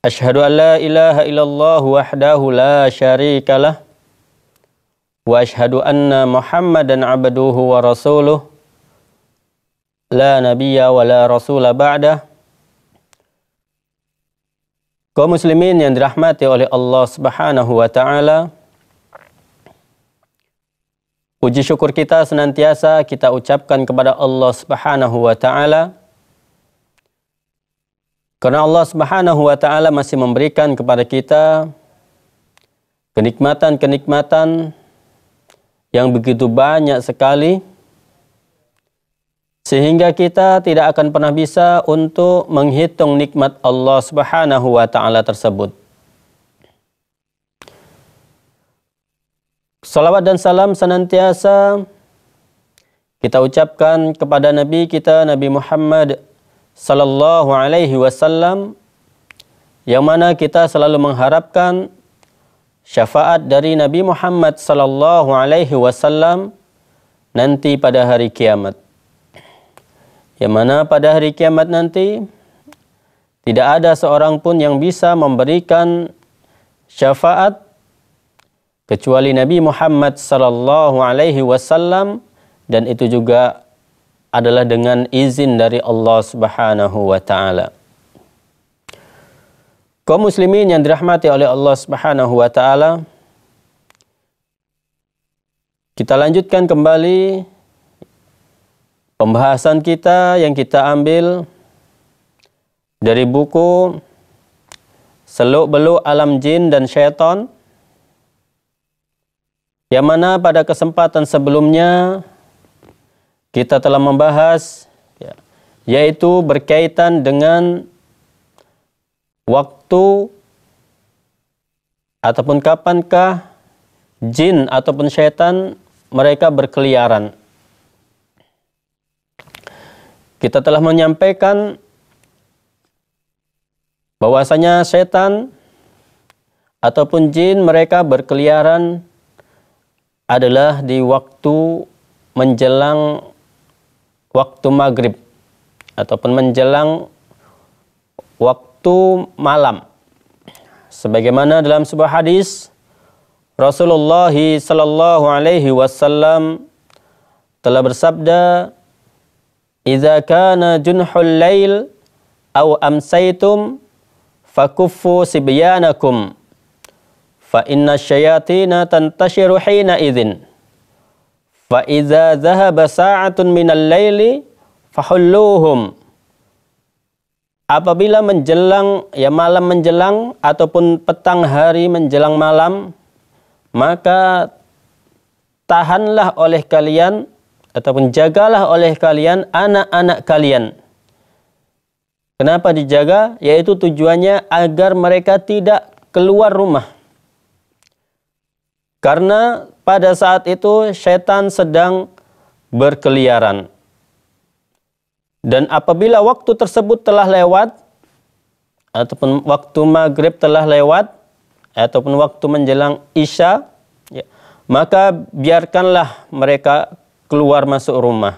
Ashadu an la ilaha illallah wahdahu la lah, wa ashadu anna Muhammadan abduhu wa rasuluh la nabiyya wa la rasula ba'dah Kau muslimin yang dirahmati oleh Allah Subhanahu wa taala Puji syukur kita senantiasa kita ucapkan kepada Allah Subhanahu wa taala karena Allah Subhanahu wa taala masih memberikan kepada kita kenikmatan-kenikmatan yang begitu banyak sekali sehingga kita tidak akan pernah bisa untuk menghitung nikmat Allah Subhanahu wa taala tersebut. Salawat dan salam senantiasa kita ucapkan kepada Nabi kita Nabi Muhammad Sallallahu Alaihi Wasallam yang mana kita selalu mengharapkan syafaat dari Nabi Muhammad Sallallahu Alaihi Wasallam nanti pada hari kiamat. Yang mana pada hari kiamat nanti tidak ada seorang pun yang bisa memberikan syafaat kecuali Nabi Muhammad sallallahu alaihi wasallam dan itu juga adalah dengan izin dari Allah Subhanahu wa taala. Kaum muslimin yang dirahmati oleh Allah Subhanahu wa taala, kita lanjutkan kembali pembahasan kita yang kita ambil dari buku Seluk-beluk Alam Jin dan Syaitan yang mana pada kesempatan sebelumnya kita telah membahas ya, yaitu berkaitan dengan waktu ataupun kapankah jin ataupun setan mereka berkeliaran. Kita telah menyampaikan bahwasanya setan ataupun jin mereka berkeliaran adalah di waktu menjelang waktu maghrib ataupun menjelang waktu malam. Sebagaimana dalam sebuah hadis Rasulullah sallallahu alaihi wasallam telah bersabda, "Idza kana junhul lail aw amsaytum fakuffu sibyanakum fa inna syayatina tantashiru hina idzin." Wa idza zahaba sa'atun minal laili fahulluhum. Apabila menjelang ya malam menjelang ataupun petang hari menjelang malam maka tahanlah oleh kalian ataupun jagalah oleh kalian anak-anak kalian. Kenapa dijaga? Yaitu tujuannya agar mereka tidak keluar rumah karena pada saat itu setan sedang berkeliaran. Dan apabila waktu tersebut telah lewat, ataupun waktu maghrib telah lewat, ataupun waktu menjelang isya, ya, maka biarkanlah mereka keluar masuk rumah.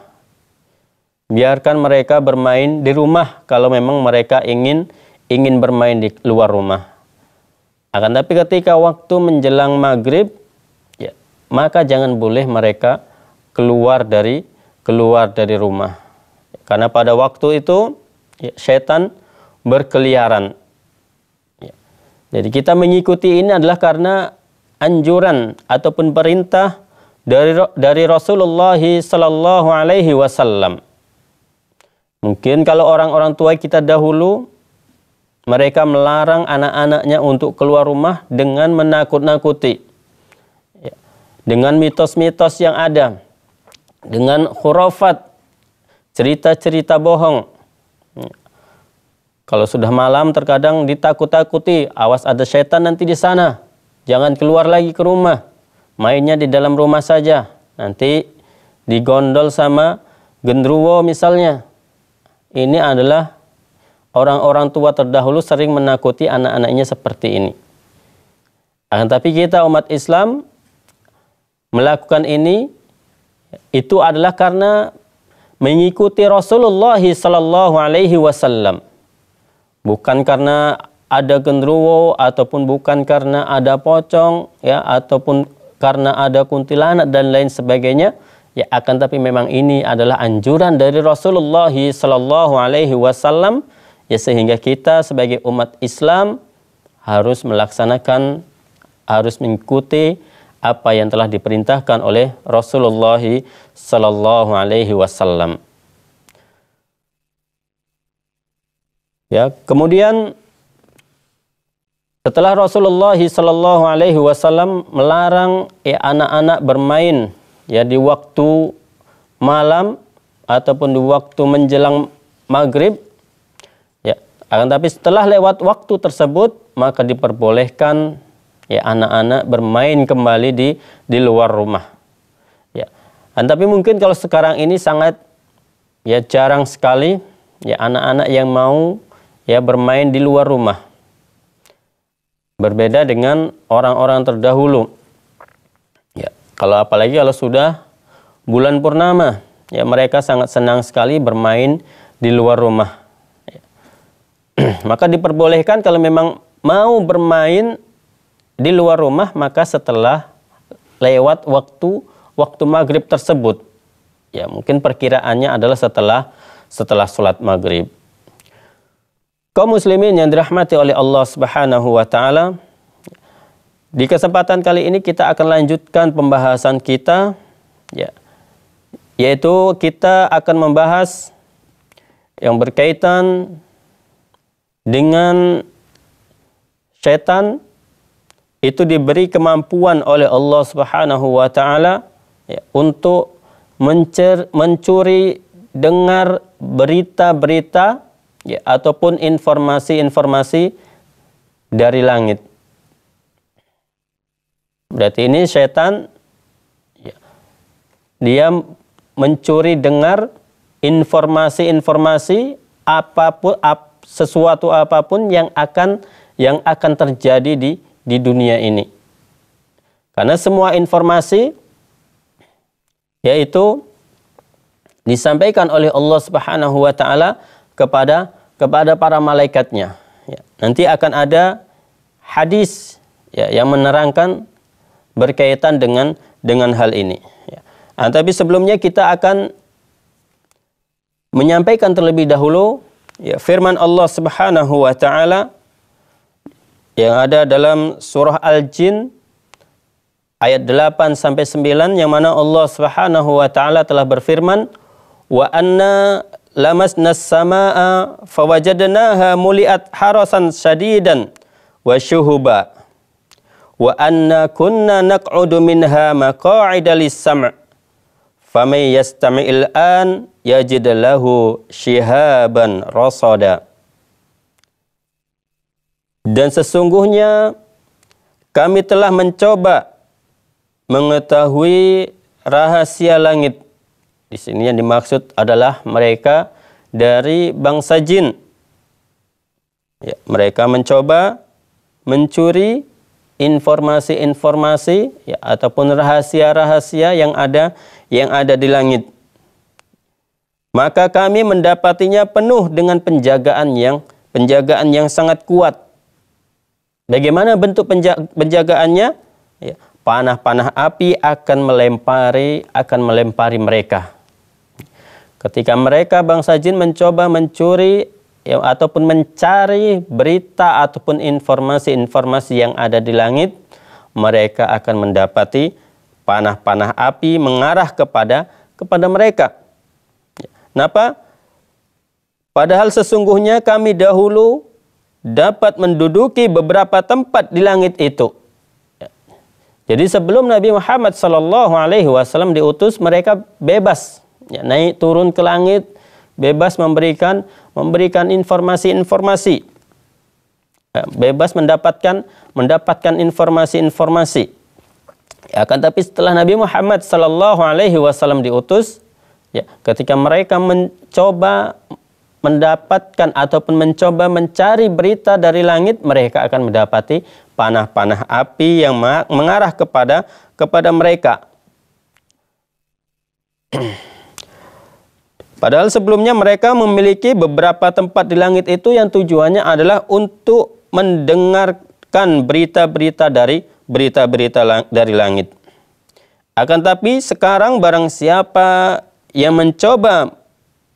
Biarkan mereka bermain di rumah kalau memang mereka ingin ingin bermain di luar rumah. Akan tapi ketika waktu menjelang maghrib maka jangan boleh mereka keluar dari keluar dari rumah. Karena pada waktu itu ya, setan berkeliaran. Ya. Jadi kita mengikuti ini adalah karena anjuran ataupun perintah dari dari Rasulullah sallallahu alaihi wasallam. Mungkin kalau orang-orang tua kita dahulu mereka melarang anak-anaknya untuk keluar rumah dengan menakut-nakuti dengan mitos-mitos yang ada, dengan khurafat, cerita-cerita bohong. Hmm. Kalau sudah malam terkadang ditakut-takuti, awas ada setan nanti di sana. Jangan keluar lagi ke rumah. Mainnya di dalam rumah saja. Nanti digondol sama gendruwo misalnya. Ini adalah orang-orang tua terdahulu sering menakuti anak-anaknya seperti ini. Akan tapi kita umat Islam melakukan ini itu adalah karena mengikuti Rasulullah sallallahu alaihi wasallam. Bukan karena ada genderuwo ataupun bukan karena ada pocong ya ataupun karena ada kuntilanak dan lain sebagainya ya akan tapi memang ini adalah anjuran dari Rasulullah sallallahu alaihi wasallam ya sehingga kita sebagai umat Islam harus melaksanakan harus mengikuti apa yang telah diperintahkan oleh Rasulullah sallallahu alaihi wasallam. Ya, kemudian setelah Rasulullah sallallahu alaihi wasallam melarang eh, anak-anak bermain ya di waktu malam ataupun di waktu menjelang maghrib ya akan tapi setelah lewat waktu tersebut maka diperbolehkan ya anak-anak bermain kembali di di luar rumah ya Dan, tapi mungkin kalau sekarang ini sangat ya jarang sekali ya anak-anak yang mau ya bermain di luar rumah berbeda dengan orang-orang terdahulu ya kalau apalagi kalau sudah bulan purnama ya mereka sangat senang sekali bermain di luar rumah ya. maka diperbolehkan kalau memang mau bermain di luar rumah maka setelah lewat waktu waktu maghrib tersebut ya mungkin perkiraannya adalah setelah setelah sholat maghrib kaum muslimin yang dirahmati oleh Allah subhanahu wa taala di kesempatan kali ini kita akan lanjutkan pembahasan kita ya yaitu kita akan membahas yang berkaitan dengan setan itu diberi kemampuan oleh Allah Subhanahu wa taala ya, untuk mencer, mencuri dengar berita-berita ya, ataupun informasi-informasi dari langit. Berarti ini setan ya, dia mencuri dengar informasi-informasi apapun ap, sesuatu apapun yang akan yang akan terjadi di di dunia ini. Karena semua informasi yaitu disampaikan oleh Allah Subhanahu wa taala kepada kepada para malaikatnya. Ya, nanti akan ada hadis ya, yang menerangkan berkaitan dengan dengan hal ini. Ya. Nah, tapi sebelumnya kita akan menyampaikan terlebih dahulu ya, firman Allah Subhanahu wa taala yang ada dalam surah Al-Jin ayat 8 sampai 9 yang mana Allah Subhanahu wa taala telah berfirman wa anna lamasna samaa fawajadnaha muliat harasan shadidan wa syuhuba wa anna kunna naq'udu minha maqa'ida lis-sam' faman yastami'il an yajid lahu shihaban rasada dan sesungguhnya kami telah mencoba mengetahui rahasia langit. Di sini yang dimaksud adalah mereka dari bangsa jin. Ya, mereka mencoba mencuri informasi-informasi ya, ataupun rahasia-rahasia yang ada yang ada di langit. Maka kami mendapatinya penuh dengan penjagaan yang penjagaan yang sangat kuat Bagaimana bentuk penjagaannya? Ya, panah-panah api akan melempari akan melempari mereka. Ketika mereka bangsa jin mencoba mencuri ya, ataupun mencari berita ataupun informasi-informasi yang ada di langit, mereka akan mendapati panah-panah api mengarah kepada kepada mereka. Ya, kenapa? Padahal sesungguhnya kami dahulu dapat menduduki beberapa tempat di langit itu. Ya. Jadi sebelum Nabi Muhammad Shallallahu Alaihi Wasallam diutus, mereka bebas ya, naik turun ke langit, bebas memberikan memberikan informasi-informasi, ya, bebas mendapatkan mendapatkan informasi-informasi. Ya, akan tapi setelah Nabi Muhammad Shallallahu Alaihi Wasallam diutus, ya, ketika mereka mencoba mendapatkan ataupun mencoba mencari berita dari langit, mereka akan mendapati panah-panah api yang mengarah kepada kepada mereka. Padahal sebelumnya mereka memiliki beberapa tempat di langit itu yang tujuannya adalah untuk mendengarkan berita-berita dari berita-berita lang dari langit. Akan tapi sekarang barang siapa yang mencoba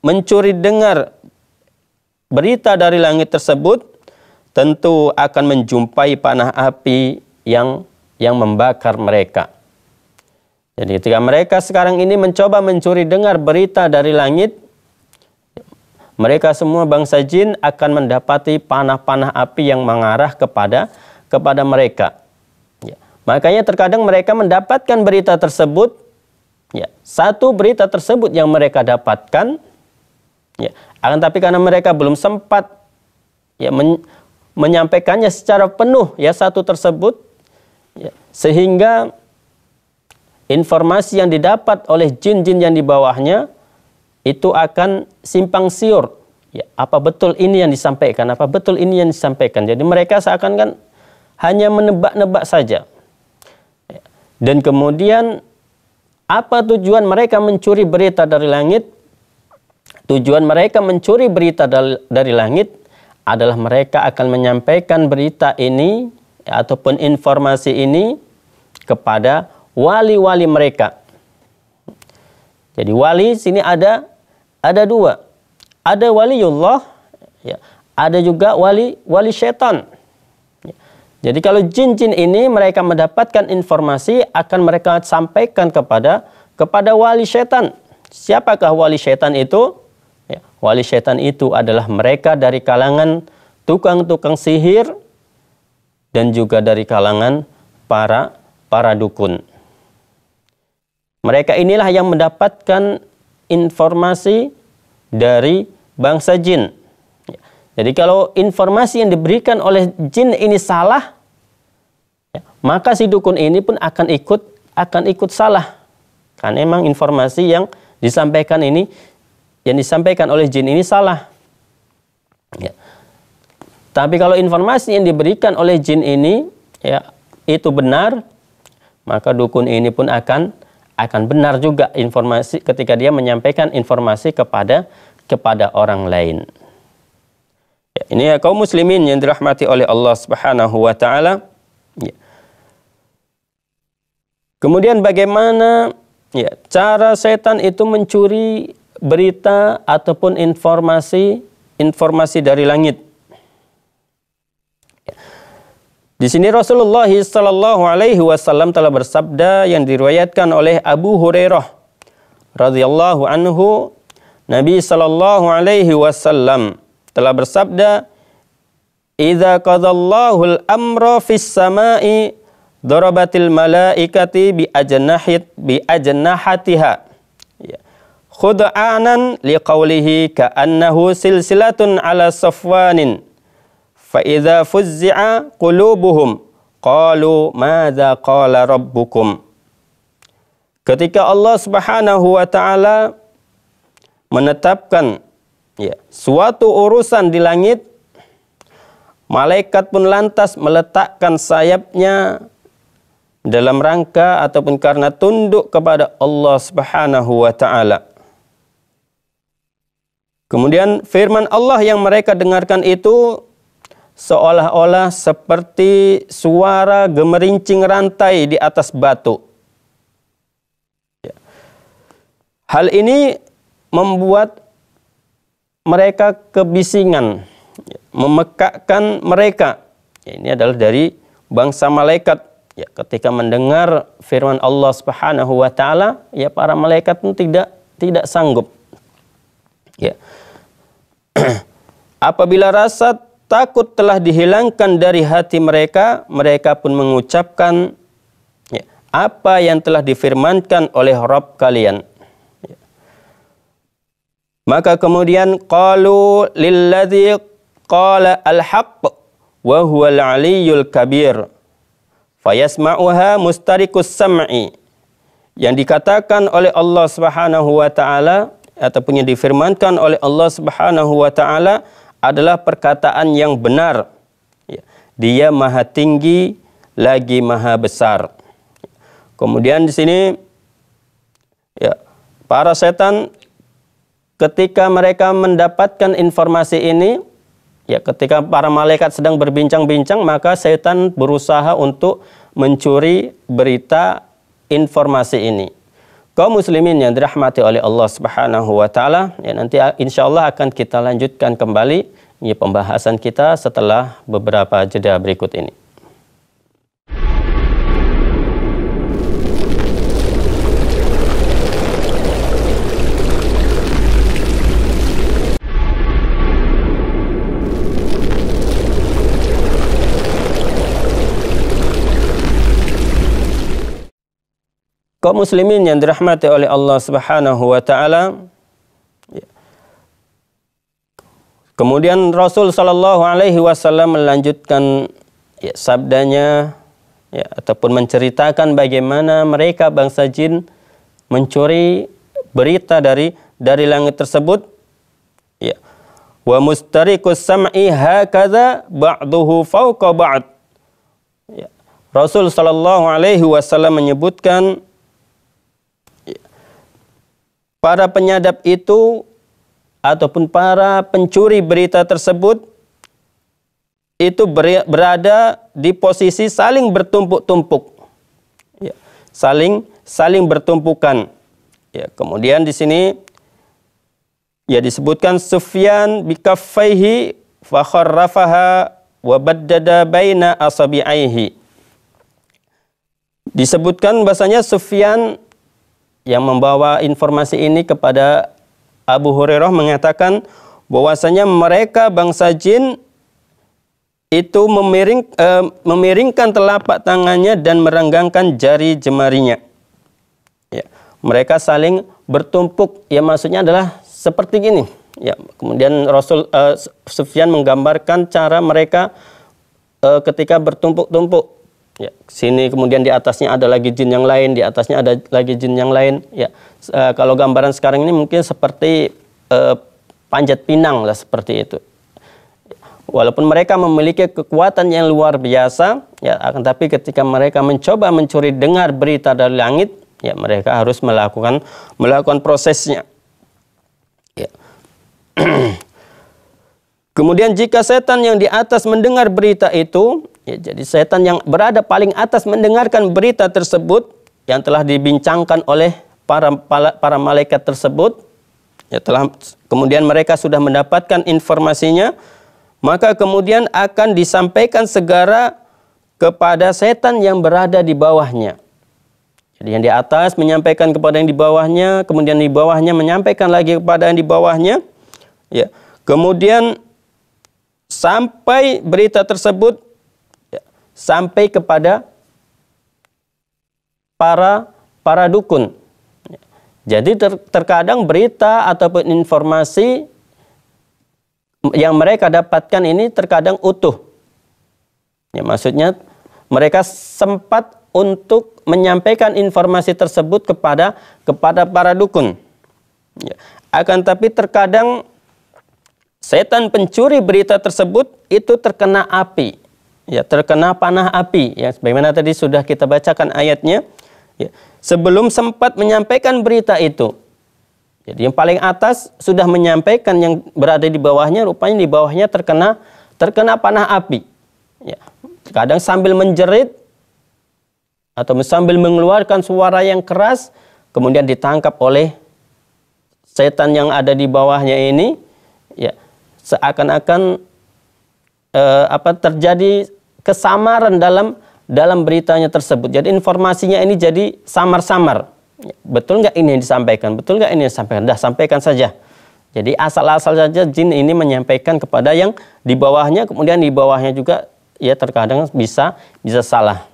mencuri dengar berita dari langit tersebut tentu akan menjumpai panah api yang yang membakar mereka. Jadi ketika mereka sekarang ini mencoba mencuri dengar berita dari langit, mereka semua bangsa jin akan mendapati panah-panah api yang mengarah kepada kepada mereka. Ya. Makanya terkadang mereka mendapatkan berita tersebut, ya, satu berita tersebut yang mereka dapatkan, ya, akan tapi karena mereka belum sempat ya men menyampaikannya secara penuh ya satu tersebut ya, sehingga informasi yang didapat oleh jin-jin yang di bawahnya itu akan simpang siur. Ya, apa betul ini yang disampaikan? Apa betul ini yang disampaikan? Jadi mereka seakan kan hanya menebak-nebak saja. Ya, dan kemudian apa tujuan mereka mencuri berita dari langit? Tujuan mereka mencuri berita dari langit adalah mereka akan menyampaikan berita ini ataupun informasi ini kepada wali-wali mereka. Jadi wali sini ada ada dua. Ada waliullah ya. Ada juga wali wali setan. Ya. Jadi kalau jin-jin ini mereka mendapatkan informasi akan mereka sampaikan kepada kepada wali setan. Siapakah wali setan itu? Ya, wali setan itu adalah mereka dari kalangan tukang-tukang sihir dan juga dari kalangan para para dukun. Mereka inilah yang mendapatkan informasi dari bangsa jin. Ya, jadi kalau informasi yang diberikan oleh jin ini salah, ya, maka si dukun ini pun akan ikut akan ikut salah. Karena emang informasi yang disampaikan ini yang disampaikan oleh jin ini salah. Ya. Tapi kalau informasi yang diberikan oleh jin ini ya itu benar, maka dukun ini pun akan akan benar juga informasi ketika dia menyampaikan informasi kepada kepada orang lain. Ya, ini ya kaum muslimin yang dirahmati oleh Allah Subhanahu wa taala. Ya. Kemudian bagaimana ya cara setan itu mencuri berita ataupun informasi informasi dari langit. Di sini Rasulullah Shallallahu Alaihi Wasallam telah bersabda yang diriwayatkan oleh Abu Hurairah radhiyallahu anhu Nabi Shallallahu Alaihi Wasallam telah bersabda Iza qadallahu al-amra fis sama'i darabatil malaikati bi ajnahit bi ajnahatiha khud'anan liqawlihi ka'annahu silsilatun ala safwanin fa'idha fuzzi'a qulubuhum qalu madza qala rabbukum ketika Allah Subhanahu wa taala menetapkan ya suatu urusan di langit malaikat pun lantas meletakkan sayapnya dalam rangka ataupun karena tunduk kepada Allah Subhanahu wa taala Kemudian firman Allah yang mereka dengarkan itu seolah-olah seperti suara gemerincing rantai di atas batu. Hal ini membuat mereka kebisingan, memekakkan mereka. Ya, ini adalah dari bangsa malaikat. Ya, ketika mendengar firman Allah Subhanahu wa taala, ya para malaikat pun tidak tidak sanggup Ya. Apabila rasa takut telah dihilangkan dari hati mereka, mereka pun mengucapkan ya, apa yang telah difirmankan oleh Rabb kalian. Ya. Maka kemudian qalu lilladzi qala al-haq wa al aliyyul kabir fayasma'uha mustarikus sam'i yang dikatakan oleh Allah Subhanahu wa taala ataupun yang difirmankan oleh Allah Subhanahu wa taala adalah perkataan yang benar. Ya. Dia maha tinggi lagi maha besar. Kemudian di sini ya, para setan ketika mereka mendapatkan informasi ini ya ketika para malaikat sedang berbincang-bincang maka setan berusaha untuk mencuri berita informasi ini. Kaum muslimin yang dirahmati oleh Allah Subhanahu wa taala, ya nanti insyaallah akan kita lanjutkan kembali ya, pembahasan kita setelah beberapa jeda berikut ini. Kaum muslimin yang dirahmati oleh Allah Subhanahu wa taala. Ya. Kemudian Rasul Shallallahu alaihi wasallam melanjutkan ya, sabdanya ya, ataupun menceritakan bagaimana mereka bangsa jin mencuri berita dari dari langit tersebut ya wa mustariqus sam'i hakadha ba'duhu fawqa ba'd ya. Rasul sallallahu alaihi wasallam menyebutkan para penyadap itu ataupun para pencuri berita tersebut itu berada di posisi saling bertumpuk-tumpuk. Ya, saling saling bertumpukan. Ya, kemudian di sini ya disebutkan Sufyan bikaffaihi fakharrafaha kharrafaha wa baina asabi'aihi. Disebutkan bahasanya Sufyan yang membawa informasi ini kepada Abu Hurairah mengatakan bahwasanya mereka bangsa jin itu memiring, eh, memiringkan telapak tangannya dan merenggangkan jari jemarinya. Ya, mereka saling bertumpuk. Ya maksudnya adalah seperti gini. Ya, kemudian Rasul e, Sufyan menggambarkan cara mereka eh, ketika bertumpuk-tumpuk Ya, sini kemudian di atasnya ada lagi jin yang lain, di atasnya ada lagi jin yang lain. Ya, e, kalau gambaran sekarang ini mungkin seperti e, panjat pinang lah seperti itu. Walaupun mereka memiliki kekuatan yang luar biasa, ya, akan tapi ketika mereka mencoba mencuri dengar berita dari langit, ya mereka harus melakukan melakukan prosesnya. Ya. Kemudian jika setan yang di atas mendengar berita itu, Ya, jadi setan yang berada paling atas mendengarkan berita tersebut yang telah dibincangkan oleh para para malaikat tersebut ya telah kemudian mereka sudah mendapatkan informasinya maka kemudian akan disampaikan segera kepada setan yang berada di bawahnya. Jadi yang di atas menyampaikan kepada yang di bawahnya, kemudian di bawahnya menyampaikan lagi kepada yang di bawahnya. Ya. Kemudian sampai berita tersebut sampai kepada para para dukun. Jadi ter, terkadang berita ataupun informasi yang mereka dapatkan ini terkadang utuh. Ya, maksudnya mereka sempat untuk menyampaikan informasi tersebut kepada kepada para dukun. Ya. Akan tapi terkadang setan pencuri berita tersebut itu terkena api ya terkena panah api ya sebagaimana tadi sudah kita bacakan ayatnya ya, sebelum sempat menyampaikan berita itu jadi yang paling atas sudah menyampaikan yang berada di bawahnya rupanya di bawahnya terkena terkena panah api ya kadang sambil menjerit atau sambil mengeluarkan suara yang keras kemudian ditangkap oleh setan yang ada di bawahnya ini ya seakan-akan eh, apa terjadi kesamaran dalam dalam beritanya tersebut. Jadi informasinya ini jadi samar-samar. Betul nggak ini yang disampaikan? Betul nggak ini yang disampaikan? Dah sampaikan saja. Jadi asal-asal saja jin ini menyampaikan kepada yang di bawahnya, kemudian di bawahnya juga ya terkadang bisa bisa salah.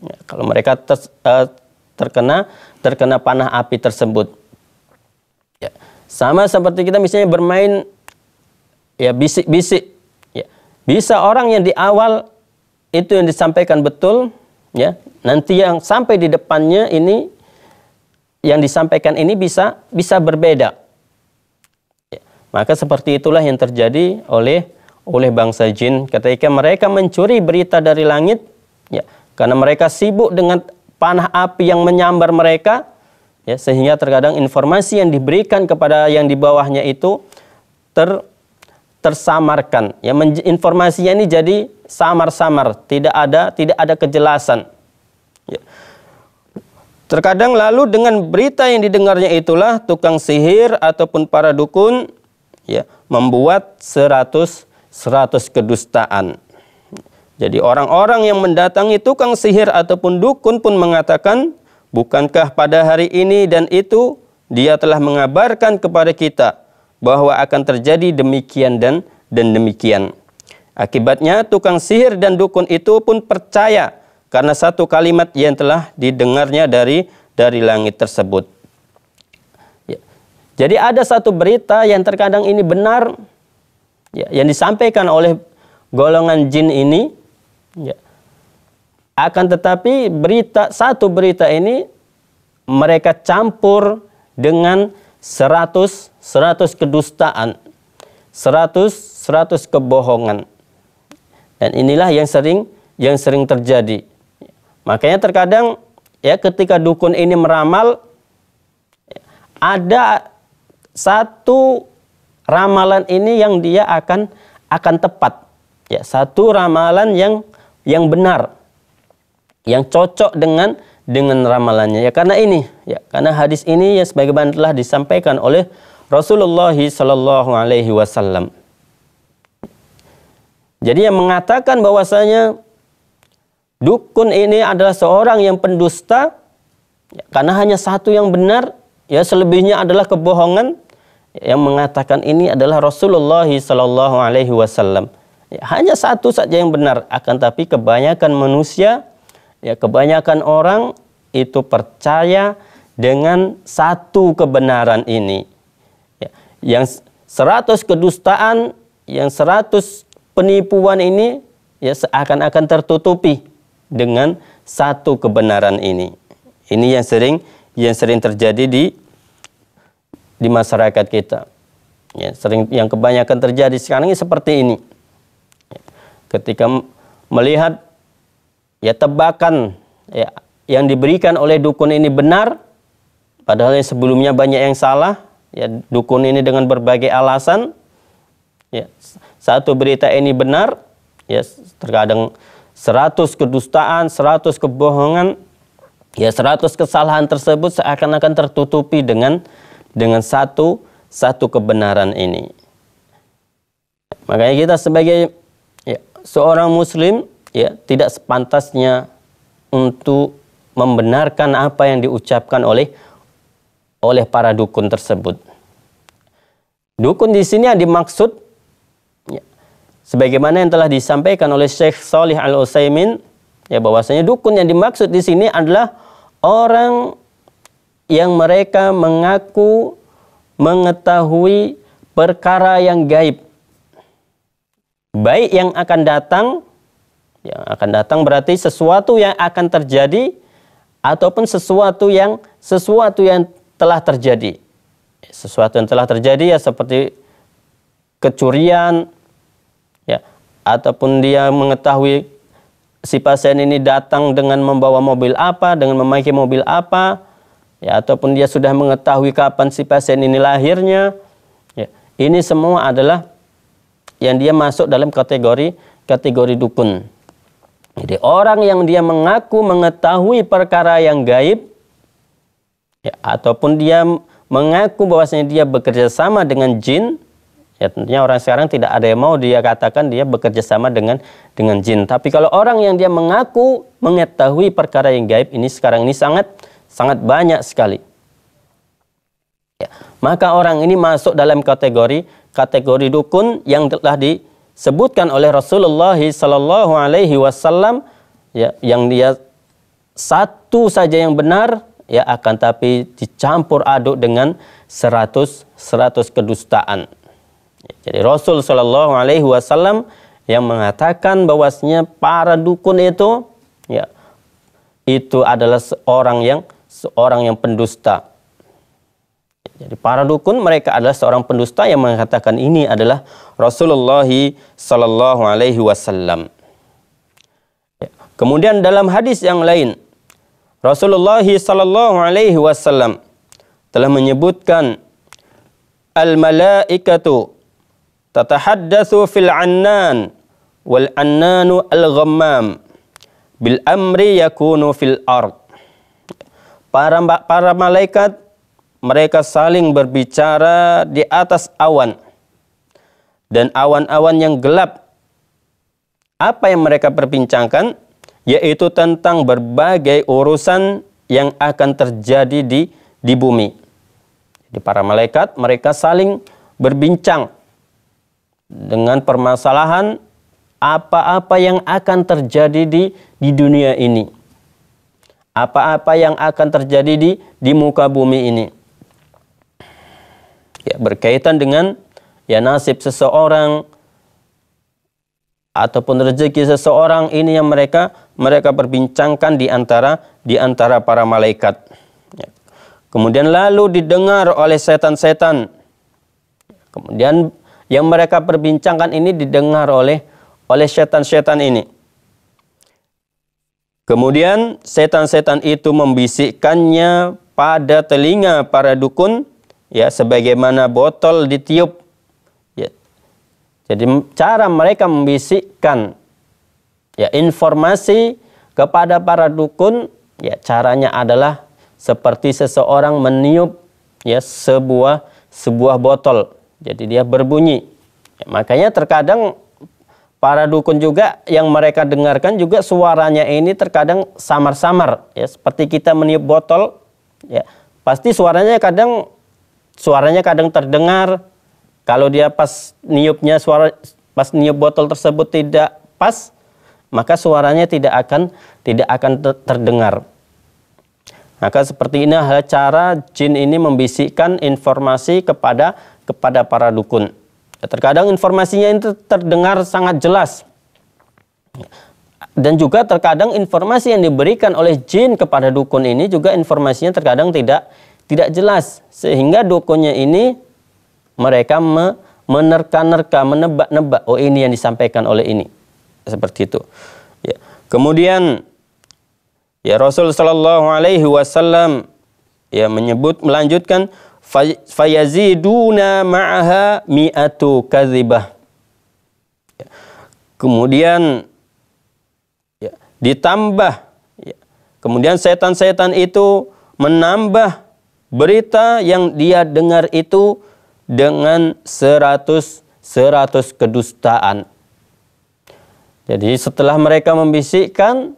Ya, kalau mereka ter, uh, terkena terkena panah api tersebut. Ya. Sama seperti kita misalnya bermain ya bisik-bisik. Ya. Bisa orang yang di awal itu yang disampaikan betul ya nanti yang sampai di depannya ini yang disampaikan ini bisa bisa berbeda ya, maka seperti itulah yang terjadi oleh oleh bangsa jin ketika mereka mencuri berita dari langit ya karena mereka sibuk dengan panah api yang menyambar mereka ya sehingga terkadang informasi yang diberikan kepada yang di bawahnya itu ter tersamarkan. Ya, informasinya ini jadi samar-samar, tidak ada tidak ada kejelasan. Ya. Terkadang lalu dengan berita yang didengarnya itulah tukang sihir ataupun para dukun ya membuat seratus seratus kedustaan. Jadi orang-orang yang mendatangi tukang sihir ataupun dukun pun mengatakan, "Bukankah pada hari ini dan itu dia telah mengabarkan kepada kita bahwa akan terjadi demikian dan dan demikian. Akibatnya tukang sihir dan dukun itu pun percaya karena satu kalimat yang telah didengarnya dari dari langit tersebut. Ya. Jadi ada satu berita yang terkadang ini benar ya, yang disampaikan oleh golongan jin ini ya. Akan tetapi berita satu berita ini mereka campur dengan seratus seratus kedustaan, seratus seratus kebohongan. Dan inilah yang sering yang sering terjadi. Makanya terkadang ya ketika dukun ini meramal ada satu ramalan ini yang dia akan akan tepat. Ya, satu ramalan yang yang benar yang cocok dengan dengan ramalannya ya karena ini ya karena hadis ini ya sebagaimana telah disampaikan oleh Rasulullah Shallallahu Alaihi Wasallam. Jadi yang mengatakan bahwasanya dukun ini adalah seorang yang pendusta ya, karena hanya satu yang benar, ya selebihnya adalah kebohongan. Yang mengatakan ini adalah Rasulullah Shallallahu Alaihi Wasallam. Ya, hanya satu saja yang benar, akan tapi kebanyakan manusia, ya kebanyakan orang itu percaya dengan satu kebenaran ini yang seratus kedustaan, yang seratus penipuan ini ya seakan-akan tertutupi dengan satu kebenaran ini. Ini yang sering yang sering terjadi di di masyarakat kita. Ya, sering yang kebanyakan terjadi sekarang ini seperti ini. Ketika melihat ya tebakan ya yang diberikan oleh dukun ini benar padahal yang sebelumnya banyak yang salah ya dukun ini dengan berbagai alasan ya satu berita ini benar ya terkadang seratus kedustaan seratus kebohongan ya 100 kesalahan tersebut seakan-akan tertutupi dengan dengan satu satu kebenaran ini makanya kita sebagai ya, seorang muslim ya tidak sepantasnya untuk membenarkan apa yang diucapkan oleh oleh para dukun tersebut. Dukun di sini yang dimaksud ya, sebagaimana yang telah disampaikan oleh Syekh Salih Al Utsaimin ya bahwasanya dukun yang dimaksud di sini adalah orang yang mereka mengaku mengetahui perkara yang gaib baik yang akan datang yang akan datang berarti sesuatu yang akan terjadi ataupun sesuatu yang sesuatu yang telah terjadi. Sesuatu yang telah terjadi ya seperti kecurian ya ataupun dia mengetahui si pasien ini datang dengan membawa mobil apa, dengan memakai mobil apa, ya ataupun dia sudah mengetahui kapan si pasien ini lahirnya. Ya, ini semua adalah yang dia masuk dalam kategori kategori dukun. Jadi orang yang dia mengaku mengetahui perkara yang gaib ya, ataupun dia mengaku bahwasanya dia bekerja sama dengan jin ya tentunya orang sekarang tidak ada yang mau dia katakan dia bekerja sama dengan dengan jin tapi kalau orang yang dia mengaku mengetahui perkara yang gaib ini sekarang ini sangat sangat banyak sekali ya, maka orang ini masuk dalam kategori kategori dukun yang telah disebutkan oleh Rasulullah Sallallahu Alaihi Wasallam ya yang dia satu saja yang benar ya akan tapi dicampur aduk dengan seratus 100 kedustaan. Jadi Rasul Shallallahu alaihi wasallam yang mengatakan bahwasanya para dukun itu ya itu adalah seorang yang seorang yang pendusta. Jadi para dukun mereka adalah seorang pendusta yang mengatakan ini adalah Rasulullah Shallallahu alaihi wasallam. Ya, kemudian dalam hadis yang lain Rasulullah sallallahu alaihi wasallam telah menyebutkan al-malaikatu tatahaddatsu fil annan wal annanu al-ghammam bil amri yakunu fil ard. Para para malaikat mereka saling berbicara di atas awan dan awan-awan yang gelap apa yang mereka perbincangkan yaitu tentang berbagai urusan yang akan terjadi di di bumi. Jadi para malaikat mereka saling berbincang dengan permasalahan apa-apa yang akan terjadi di di dunia ini. Apa-apa yang akan terjadi di di muka bumi ini. Ya, berkaitan dengan ya nasib seseorang ataupun rezeki seseorang ini yang mereka mereka perbincangkan di antara di antara para malaikat. Ya. Kemudian lalu didengar oleh setan-setan. Kemudian yang mereka perbincangkan ini didengar oleh oleh setan-setan ini. Kemudian setan-setan itu membisikkannya pada telinga para dukun ya sebagaimana botol ditiup. Ya. Jadi cara mereka membisikkan ya informasi kepada para dukun ya caranya adalah seperti seseorang meniup ya sebuah sebuah botol. Jadi dia berbunyi. Ya, makanya terkadang para dukun juga yang mereka dengarkan juga suaranya ini terkadang samar-samar ya seperti kita meniup botol ya pasti suaranya kadang suaranya kadang terdengar kalau dia pas niupnya suara pas niup botol tersebut tidak pas maka suaranya tidak akan tidak akan terdengar. Maka seperti ini adalah cara jin ini membisikkan informasi kepada kepada para dukun. Terkadang informasinya itu terdengar sangat jelas. Dan juga terkadang informasi yang diberikan oleh jin kepada dukun ini juga informasinya terkadang tidak tidak jelas sehingga dukunnya ini mereka menerka-nerka, menebak-nebak oh ini yang disampaikan oleh ini seperti itu. Ya. Kemudian ya Rasul sallallahu alaihi wasallam ya menyebut melanjutkan fayaziduna ma'aha mi'atu kadzibah. Ya. Kemudian ya, ditambah ya. kemudian setan-setan itu menambah berita yang dia dengar itu dengan seratus seratus kedustaan. Jadi setelah mereka membisikkan,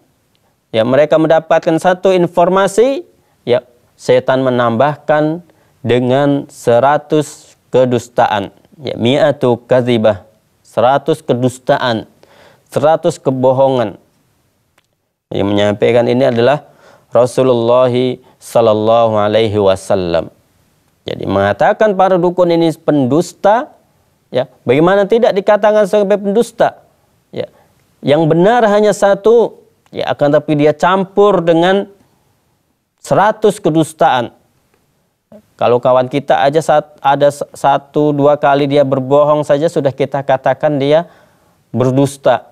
ya mereka mendapatkan satu informasi, ya setan menambahkan dengan seratus kedustaan. Ya, mi'atu kazibah, seratus kedustaan. seratus kebohongan. Yang menyampaikan ini adalah Rasulullah sallallahu alaihi wasallam. Jadi mengatakan para dukun ini pendusta, ya bagaimana tidak dikatakan sebagai pendusta? yang benar hanya satu, ya akan tapi dia campur dengan seratus kedustaan. Kalau kawan kita aja saat ada satu dua kali dia berbohong saja sudah kita katakan dia berdusta.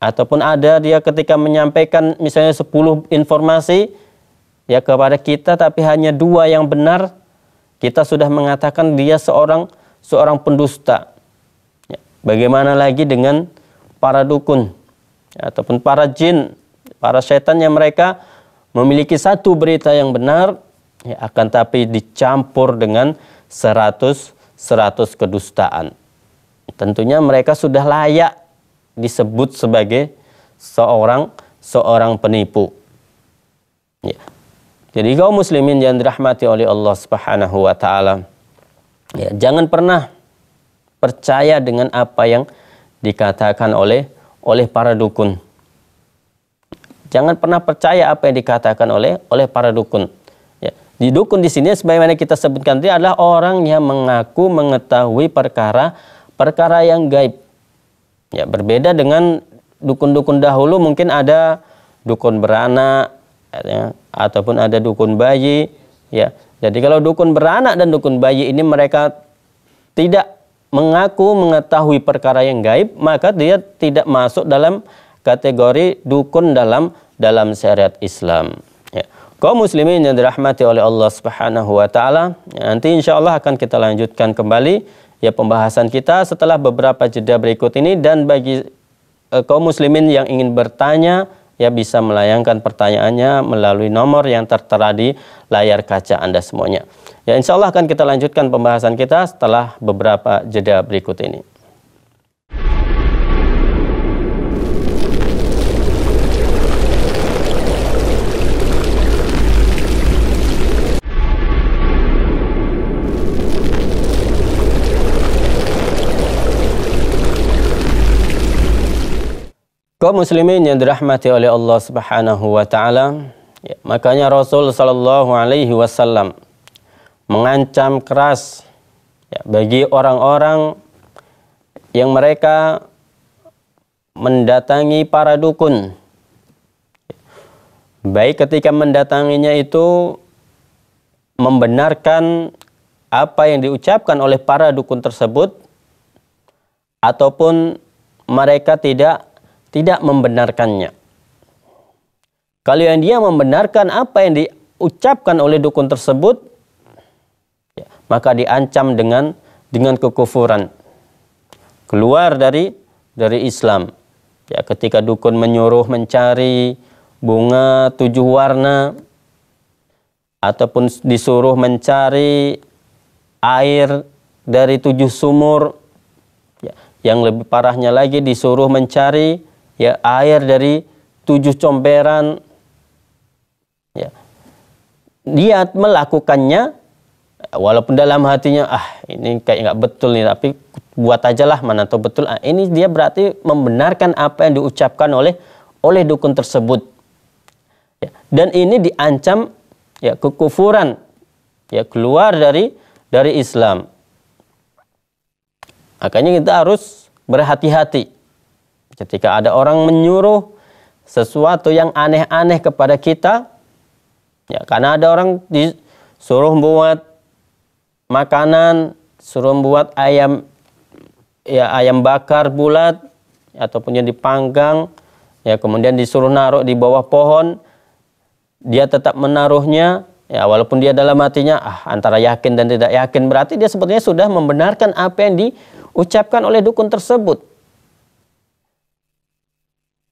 Ataupun ada dia ketika menyampaikan misalnya sepuluh informasi ya kepada kita tapi hanya dua yang benar kita sudah mengatakan dia seorang seorang pendusta. Ya, bagaimana lagi dengan para dukun ataupun para jin, para setan yang mereka memiliki satu berita yang benar ya, akan tapi dicampur dengan seratus seratus kedustaan. Tentunya mereka sudah layak disebut sebagai seorang seorang penipu. Ya. Jadi kaum muslimin yang dirahmati oleh Allah Subhanahu wa taala. Ya, jangan pernah percaya dengan apa yang dikatakan oleh oleh para dukun. Jangan pernah percaya apa yang dikatakan oleh oleh para dukun. Ya. Di dukun di sini sebagaimana kita sebutkan tadi adalah orang yang mengaku mengetahui perkara perkara yang gaib. Ya, berbeda dengan dukun-dukun dahulu mungkin ada dukun beranak ya, ataupun ada dukun bayi ya. Jadi kalau dukun beranak dan dukun bayi ini mereka tidak mengaku mengetahui perkara yang gaib, maka dia tidak masuk dalam kategori dukun dalam dalam syariat Islam. Ya. Kaum muslimin yang dirahmati oleh Allah Subhanahu wa taala, ya, nanti insya Allah akan kita lanjutkan kembali ya pembahasan kita setelah beberapa jeda berikut ini dan bagi uh, kaum muslimin yang ingin bertanya ya bisa melayangkan pertanyaannya melalui nomor yang tertera di layar kaca Anda semuanya. Ya insya Allah akan kita lanjutkan pembahasan kita setelah beberapa jeda berikut ini. Kau muslimin yang dirahmati oleh Allah Subhanahu wa taala, ya, makanya Rasul sallallahu alaihi wasallam mengancam keras ya, bagi orang-orang yang mereka mendatangi para dukun. Baik ketika mendatanginya itu membenarkan apa yang diucapkan oleh para dukun tersebut ataupun mereka tidak tidak membenarkannya. Kalau yang dia membenarkan apa yang diucapkan oleh dukun tersebut, ya, maka diancam dengan dengan kekufuran. Keluar dari dari Islam. Ya, ketika dukun menyuruh mencari bunga tujuh warna ataupun disuruh mencari air dari tujuh sumur. Ya, yang lebih parahnya lagi disuruh mencari ya air dari tujuh comberan ya dia melakukannya walaupun dalam hatinya ah ini kayak nggak betul nih tapi buat aja lah mana tahu betul ah, ini dia berarti membenarkan apa yang diucapkan oleh oleh dukun tersebut ya, dan ini diancam ya kekufuran ya keluar dari dari Islam makanya kita harus berhati-hati Ketika ada orang menyuruh sesuatu yang aneh-aneh kepada kita, ya karena ada orang disuruh buat makanan, suruh buat ayam ya ayam bakar bulat ataupun yang dipanggang, ya kemudian disuruh naruh di bawah pohon, dia tetap menaruhnya, Ya, walaupun dia dalam hatinya ah antara yakin dan tidak yakin berarti dia sebetulnya sudah membenarkan apa yang diucapkan oleh dukun tersebut.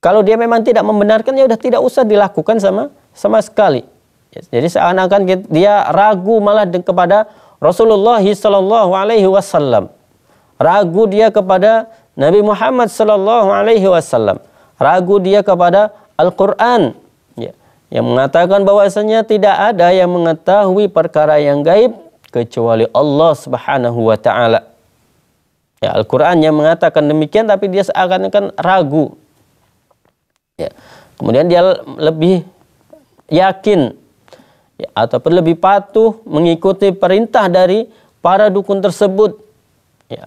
Kalau dia memang tidak membenarkan ya udah tidak usah dilakukan sama sama sekali. Jadi seakan-akan dia ragu malah kepada Rasulullah Sallallahu Alaihi Wasallam. Ragu dia kepada Nabi Muhammad Sallallahu Alaihi Wasallam. Ragu dia kepada Al-Quran ya, yang mengatakan bahwasanya tidak ada yang mengetahui perkara yang gaib kecuali Allah Subhanahu Wa Taala. Ya, Al-Quran yang mengatakan demikian tapi dia seakan-akan ragu ya. kemudian dia lebih yakin ya, ataupun lebih patuh mengikuti perintah dari para dukun tersebut ya.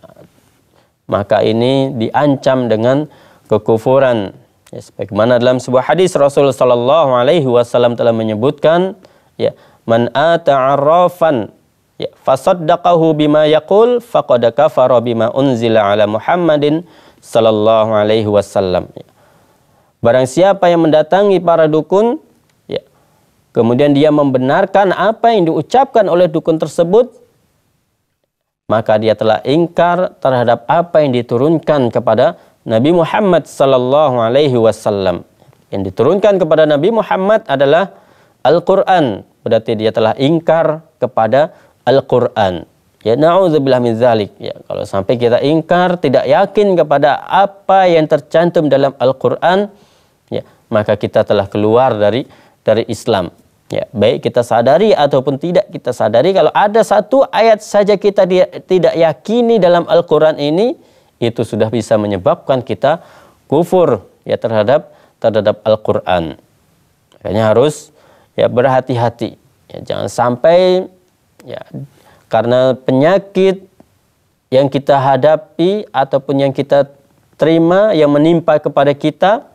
maka ini diancam dengan kekufuran ya, sebagaimana dalam sebuah hadis Rasul Shallallahu Alaihi Wasallam telah menyebutkan ya man ata'arrafan ya fasaddaqahu bima yaqul faqad kafara bima unzila ala Muhammadin sallallahu alaihi wasallam ya. Barang siapa yang mendatangi para dukun, ya, kemudian dia membenarkan apa yang diucapkan oleh dukun tersebut, maka dia telah ingkar terhadap apa yang diturunkan kepada Nabi Muhammad sallallahu alaihi wasallam. Yang diturunkan kepada Nabi Muhammad adalah Al-Qur'an. Berarti dia telah ingkar kepada Al-Qur'an. Ya na'udzubillah min zalik. Ya, kalau sampai kita ingkar, tidak yakin kepada apa yang tercantum dalam Al-Qur'an, ya maka kita telah keluar dari dari Islam ya baik kita sadari ataupun tidak kita sadari kalau ada satu ayat saja kita di, tidak yakini dalam Al-Qur'an ini itu sudah bisa menyebabkan kita kufur ya terhadap terhadap Al-Qur'an makanya harus ya berhati-hati ya, jangan sampai ya karena penyakit yang kita hadapi ataupun yang kita terima yang menimpa kepada kita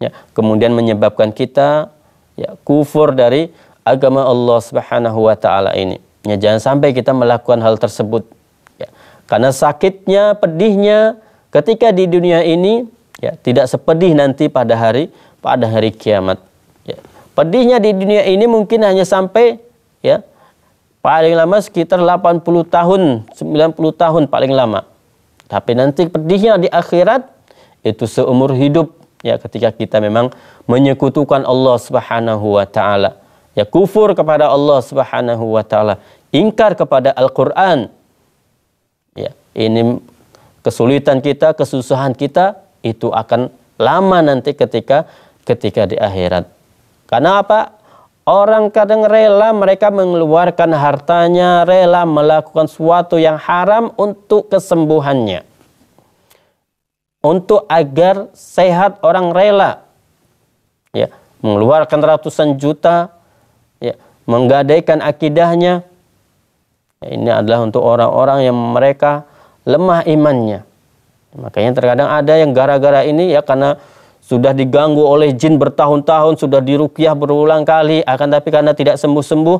ya kemudian menyebabkan kita ya kufur dari agama Allah Subhanahu wa taala ini. Ya jangan sampai kita melakukan hal tersebut ya. Karena sakitnya, pedihnya ketika di dunia ini ya tidak sepedih nanti pada hari pada hari kiamat. Ya. Pedihnya di dunia ini mungkin hanya sampai ya paling lama sekitar 80 tahun, 90 tahun paling lama. Tapi nanti pedihnya di akhirat itu seumur hidup ya ketika kita memang menyekutukan Allah Subhanahu wa taala ya kufur kepada Allah Subhanahu wa taala ingkar kepada Al-Qur'an ya ini kesulitan kita kesusahan kita itu akan lama nanti ketika ketika di akhirat karena apa orang kadang rela mereka mengeluarkan hartanya rela melakukan sesuatu yang haram untuk kesembuhannya untuk agar sehat orang rela ya mengeluarkan ratusan juta ya menggadaikan akidahnya ya, ini adalah untuk orang-orang yang mereka lemah imannya makanya terkadang ada yang gara-gara ini ya karena sudah diganggu oleh jin bertahun-tahun sudah dirukyah berulang kali akan tapi karena tidak sembuh-sembuh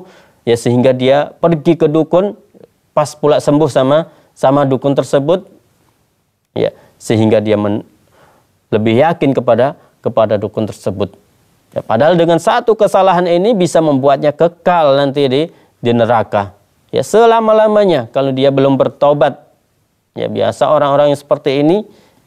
ya sehingga dia pergi ke dukun pas pula sembuh sama sama dukun tersebut ya sehingga dia men, lebih yakin kepada kepada dukun tersebut. Ya, padahal dengan satu kesalahan ini bisa membuatnya kekal nanti di di neraka. Ya selama-lamanya kalau dia belum bertobat. Ya biasa orang-orang yang seperti ini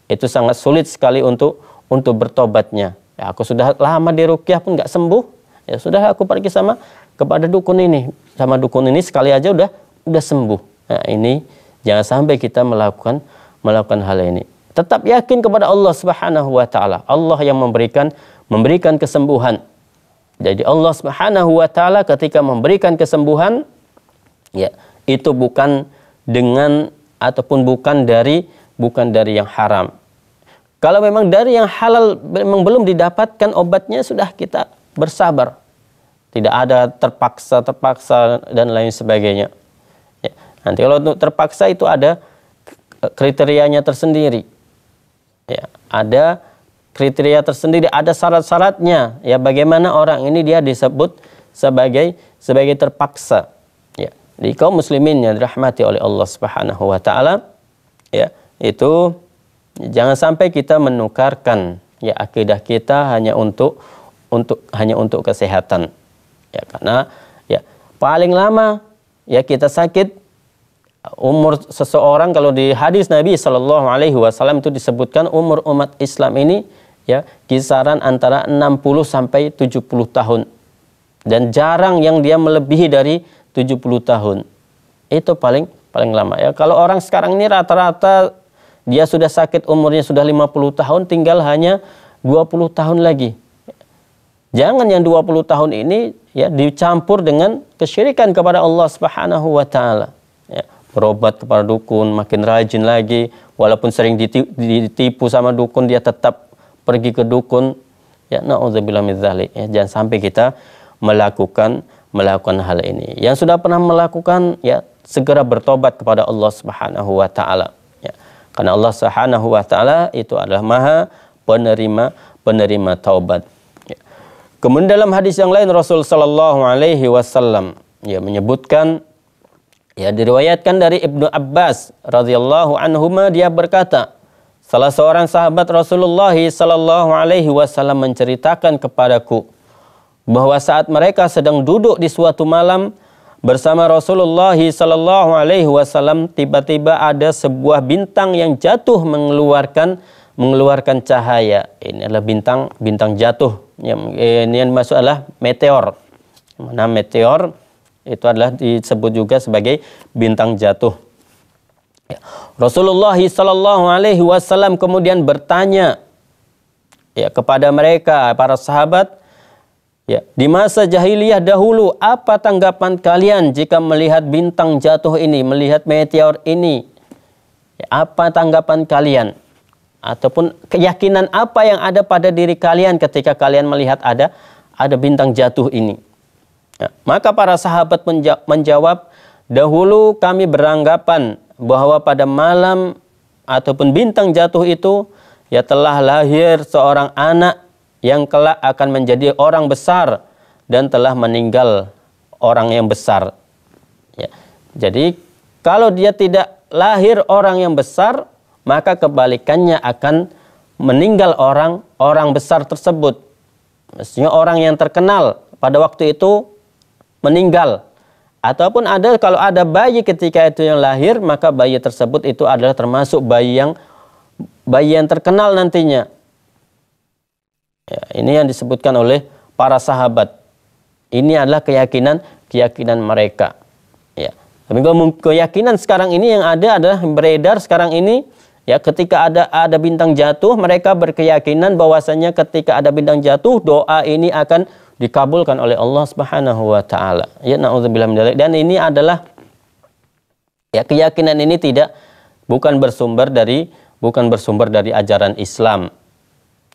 itu sangat sulit sekali untuk untuk bertobatnya. Ya, aku sudah lama di rukyah pun nggak sembuh. Ya sudah aku pergi sama kepada dukun ini. Sama dukun ini sekali aja udah udah sembuh. Nah, ini jangan sampai kita melakukan melakukan hal ini. Tetap yakin kepada Allah Subhanahu wa taala. Allah yang memberikan memberikan kesembuhan. Jadi Allah Subhanahu wa taala ketika memberikan kesembuhan ya, itu bukan dengan ataupun bukan dari bukan dari yang haram. Kalau memang dari yang halal memang belum didapatkan obatnya sudah kita bersabar. Tidak ada terpaksa terpaksa dan lain sebagainya. Ya. Nanti kalau terpaksa itu ada eh, kriterianya tersendiri ya, ada kriteria tersendiri, ada syarat-syaratnya. Ya, bagaimana orang ini dia disebut sebagai sebagai terpaksa. Ya, di kaum muslimin yang dirahmati oleh Allah Subhanahu wa taala, ya, itu jangan sampai kita menukarkan ya akidah kita hanya untuk untuk hanya untuk kesehatan. Ya, karena ya paling lama ya kita sakit umur seseorang kalau di hadis Nabi Shallallahu Alaihi Wasallam itu disebutkan umur umat Islam ini ya kisaran antara 60 sampai 70 tahun dan jarang yang dia melebihi dari 70 tahun itu paling paling lama ya kalau orang sekarang ini rata-rata dia sudah sakit umurnya sudah 50 tahun tinggal hanya 20 tahun lagi jangan yang 20 tahun ini ya dicampur dengan kesyirikan kepada Allah Subhanahu wa taala ya berobat kepada dukun, makin rajin lagi. Walaupun sering ditipu sama dukun, dia tetap pergi ke dukun. Ya, na'udzubillah min ya, Jangan sampai kita melakukan melakukan hal ini. Yang sudah pernah melakukan, ya segera bertobat kepada Allah Subhanahu wa taala. Ya. Karena Allah Subhanahu wa taala itu adalah Maha penerima penerima taubat. Ya. Kemudian dalam hadis yang lain Rasul sallallahu alaihi wasallam ya menyebutkan Ya diriwayatkan dari Ibnu Abbas radhiyallahu anhu dia berkata, salah seorang sahabat Rasulullah sallallahu alaihi wasallam menceritakan kepadaku bahwa saat mereka sedang duduk di suatu malam bersama Rasulullah sallallahu alaihi wasallam tiba-tiba ada sebuah bintang yang jatuh mengeluarkan mengeluarkan cahaya. Ini adalah bintang bintang jatuh. yang eh, Ini yang masuk adalah meteor. Mana meteor? Itu adalah disebut juga sebagai bintang jatuh. Ya. Rasulullah Shallallahu Alaihi Wasallam kemudian bertanya ya kepada mereka para sahabat ya di masa jahiliyah dahulu apa tanggapan kalian jika melihat bintang jatuh ini melihat meteor ini ya, apa tanggapan kalian ataupun keyakinan apa yang ada pada diri kalian ketika kalian melihat ada ada bintang jatuh ini Ya. Maka para sahabat menjawab, dahulu kami beranggapan bahwa pada malam ataupun bintang jatuh itu ya telah lahir seorang anak yang kelak akan menjadi orang besar dan telah meninggal orang yang besar. Ya. Jadi kalau dia tidak lahir orang yang besar, maka kebalikannya akan meninggal orang orang besar tersebut. Maksudnya orang yang terkenal pada waktu itu meninggal ataupun ada kalau ada bayi ketika itu yang lahir maka bayi tersebut itu adalah termasuk bayi yang bayi yang terkenal nantinya ya, ini yang disebutkan oleh para sahabat ini adalah keyakinan keyakinan mereka ya tapi kalau keyakinan sekarang ini yang ada adalah beredar sekarang ini Ya, ketika ada ada bintang jatuh, mereka berkeyakinan bahwasanya ketika ada bintang jatuh, doa ini akan dikabulkan oleh Allah Subhanahu wa taala. Ya naudzubillah min Dan ini adalah ya keyakinan ini tidak bukan bersumber dari bukan bersumber dari ajaran Islam.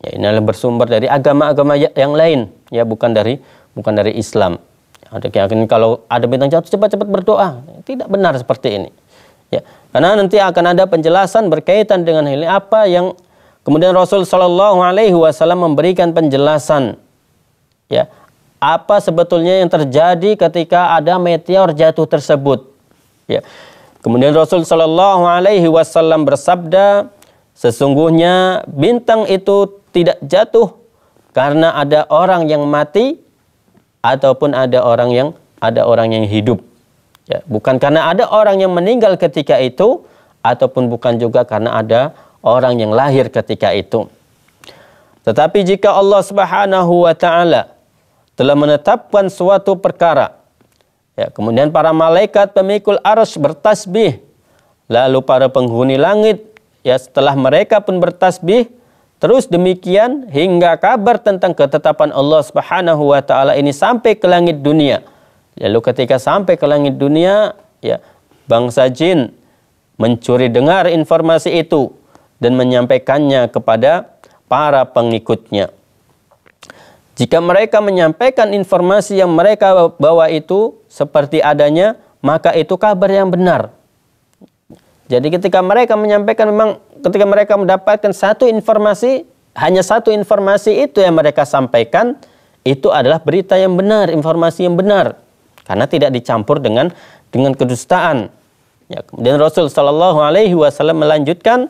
Ya ini adalah bersumber dari agama-agama ya, yang lain, ya bukan dari bukan dari Islam. Ada keyakinan kalau ada bintang jatuh cepat-cepat berdoa. Tidak benar seperti ini. Ya, karena nanti akan ada penjelasan berkaitan dengan hal ini apa yang kemudian Rasul Shallallahu alaihi wasallam memberikan penjelasan ya apa sebetulnya yang terjadi ketika ada meteor jatuh tersebut ya kemudian Rasul Shallallahu Alaihi Wasallam bersabda sesungguhnya bintang itu tidak jatuh karena ada orang yang mati ataupun ada orang yang ada orang yang hidup ya bukan karena ada orang yang meninggal ketika itu ataupun bukan juga karena ada orang yang lahir ketika itu tetapi jika Allah Subhanahu wa taala telah menetapkan suatu perkara. Ya, kemudian para malaikat pemikul arus bertasbih. Lalu para penghuni langit ya setelah mereka pun bertasbih terus demikian hingga kabar tentang ketetapan Allah Subhanahu wa taala ini sampai ke langit dunia. Lalu ketika sampai ke langit dunia ya bangsa jin mencuri dengar informasi itu dan menyampaikannya kepada para pengikutnya. Jika mereka menyampaikan informasi yang mereka bawa itu seperti adanya, maka itu kabar yang benar. Jadi ketika mereka menyampaikan memang ketika mereka mendapatkan satu informasi, hanya satu informasi itu yang mereka sampaikan, itu adalah berita yang benar, informasi yang benar. Karena tidak dicampur dengan dengan kedustaan. Ya, kemudian Rasul Shallallahu Alaihi Wasallam melanjutkan,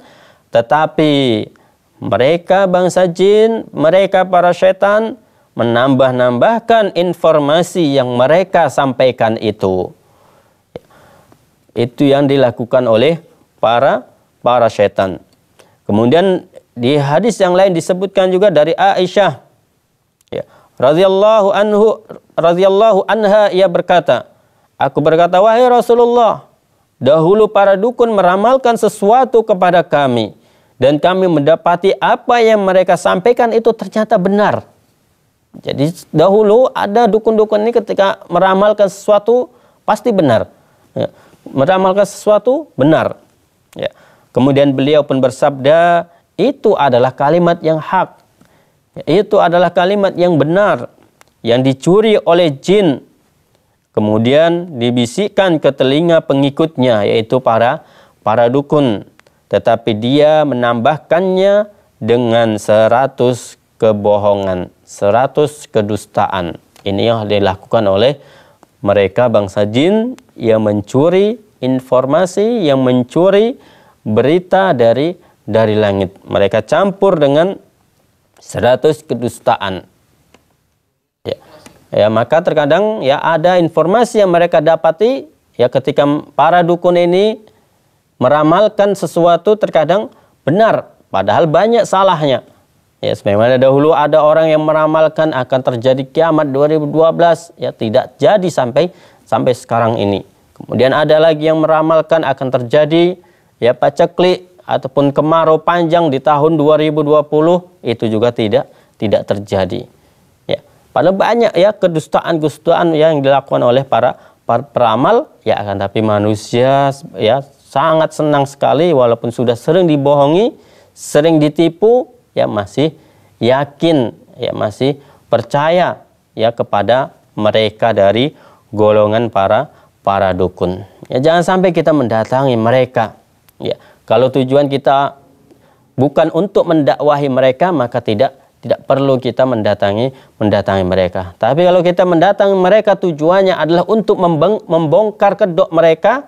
tetapi mereka bangsa jin, mereka para setan menambah-nambahkan informasi yang mereka sampaikan itu. Itu yang dilakukan oleh para para setan. Kemudian di hadis yang lain disebutkan juga dari Aisyah ya, radhiyallahu anhu radhiyallahu anha ia berkata, aku berkata wahai Rasulullah, dahulu para dukun meramalkan sesuatu kepada kami dan kami mendapati apa yang mereka sampaikan itu ternyata benar. Jadi dahulu ada dukun-dukun ini ketika meramalkan sesuatu pasti benar. Ya. Meramalkan sesuatu benar. Ya. Kemudian beliau pun bersabda, itu adalah kalimat yang hak. Ya, itu adalah kalimat yang benar yang dicuri oleh jin. Kemudian dibisikkan ke telinga pengikutnya yaitu para para dukun. Tetapi dia menambahkannya dengan seratus kebohongan, seratus kedustaan. Ini yang dilakukan oleh mereka bangsa jin yang mencuri informasi, yang mencuri berita dari dari langit. Mereka campur dengan seratus kedustaan. Ya. ya, maka terkadang ya ada informasi yang mereka dapati ya ketika para dukun ini meramalkan sesuatu terkadang benar padahal banyak salahnya Ya, sebagaimana dahulu ada orang yang meramalkan akan terjadi kiamat 2012, ya tidak jadi sampai sampai sekarang ini. Kemudian ada lagi yang meramalkan akan terjadi ya paceklik ataupun kemarau panjang di tahun 2020 itu juga tidak tidak terjadi. Ya, pada banyak ya kedustaan-kedustaan yang dilakukan oleh para, para peramal ya akan tapi manusia ya sangat senang sekali walaupun sudah sering dibohongi, sering ditipu ya masih yakin ya masih percaya ya kepada mereka dari golongan para para dukun. Ya jangan sampai kita mendatangi mereka. Ya, kalau tujuan kita bukan untuk mendakwahi mereka maka tidak tidak perlu kita mendatangi mendatangi mereka. Tapi kalau kita mendatangi mereka tujuannya adalah untuk membongkar kedok mereka,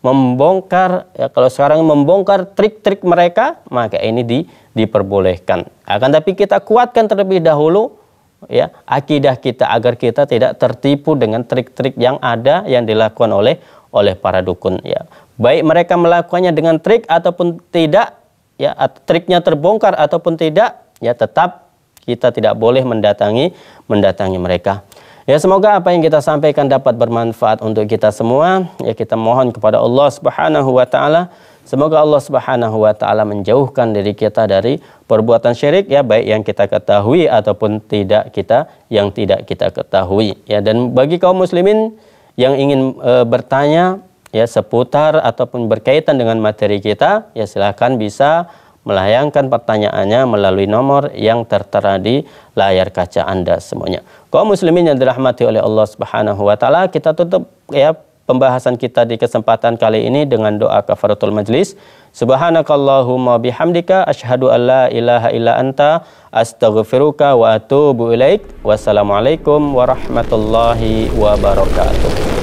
membongkar ya kalau sekarang membongkar trik-trik mereka maka ini di, diperbolehkan akan tapi kita kuatkan terlebih dahulu ya akidah kita agar kita tidak tertipu dengan trik-trik yang ada yang dilakukan oleh oleh para dukun ya baik mereka melakukannya dengan trik ataupun tidak ya triknya terbongkar ataupun tidak ya tetap kita tidak boleh mendatangi mendatangi mereka Ya semoga apa yang kita sampaikan dapat bermanfaat untuk kita semua. Ya kita mohon kepada Allah Subhanahu wa taala Semoga Allah Subhanahu wa taala menjauhkan diri kita dari perbuatan syirik ya baik yang kita ketahui ataupun tidak kita yang tidak kita ketahui ya dan bagi kaum muslimin yang ingin e, bertanya ya seputar ataupun berkaitan dengan materi kita ya silahkan bisa melayangkan pertanyaannya melalui nomor yang tertera di layar kaca Anda semuanya. Kaum muslimin yang dirahmati oleh Allah Subhanahu wa taala, kita tutup ya pembahasan kita di kesempatan kali ini dengan doa kafaratul majlis. Subhanakallahumma bihamdika asyhadu an la ilaha illa anta astaghfiruka wa atubu ilaik. Wassalamualaikum warahmatullahi wabarakatuh.